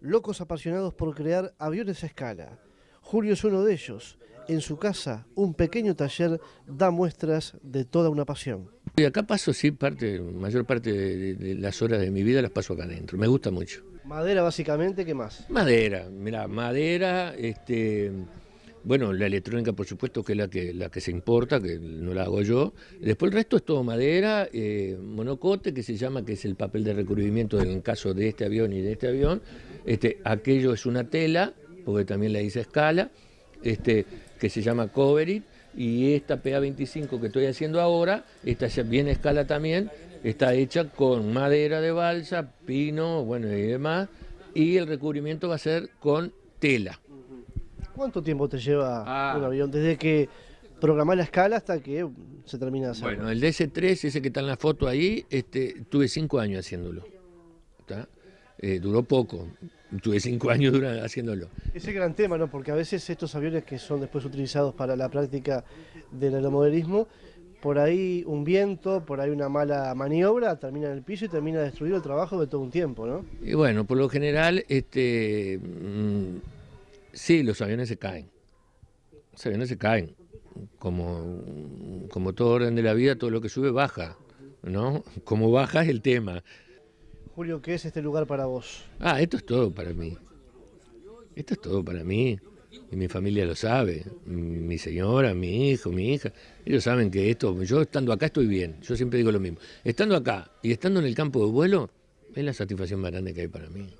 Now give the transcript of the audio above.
locos apasionados por crear aviones a escala. Julio es uno de ellos. En su casa, un pequeño taller da muestras de toda una pasión. acá paso, sí, parte, mayor parte de, las horas de mi vida las paso acá adentro. Me gusta mucho. Madera, básicamente, ¿qué más? Madera, mira, madera, este, bueno, la electrónica, por supuesto, que es la que, la que se importa, que no la hago yo. Después el resto es todo madera, eh, monocote, que se llama, que es el papel de recubrimiento en caso de este avión y de este avión este, aquello es una tela, porque también la dice escala, este, que se llama Coverit, y esta PA25 que estoy haciendo ahora, esta ya viene escala también, está hecha con madera de balsa, pino, bueno y demás, y el recubrimiento va a ser con tela. ¿Cuánto tiempo te lleva ah. un avión? Desde que programás la escala hasta que se termina de hacer. Bueno, el DS3, ese que está en la foto ahí, este, tuve cinco años haciéndolo. ¿Está? Eh, duró poco. Tuve cinco años durante, haciéndolo. Ese gran tema, ¿no? Porque a veces estos aviones que son después utilizados para la práctica del aeromodelismo, por ahí un viento, por ahí una mala maniobra, termina en el piso y termina destruido el trabajo de todo un tiempo, ¿no? Y bueno, por lo general, este, mm, sí, los aviones se caen. Los aviones se caen. Como, como todo orden de la vida, todo lo que sube baja, ¿no? Como baja es el tema. Julio, ¿qué es este lugar para vos? Ah, esto es todo para mí. Esto es todo para mí. Y mi familia lo sabe. Mi señora, mi hijo, mi hija. Ellos saben que esto, yo estando acá estoy bien. Yo siempre digo lo mismo. Estando acá y estando en el campo de vuelo, es la satisfacción más grande que hay para mí.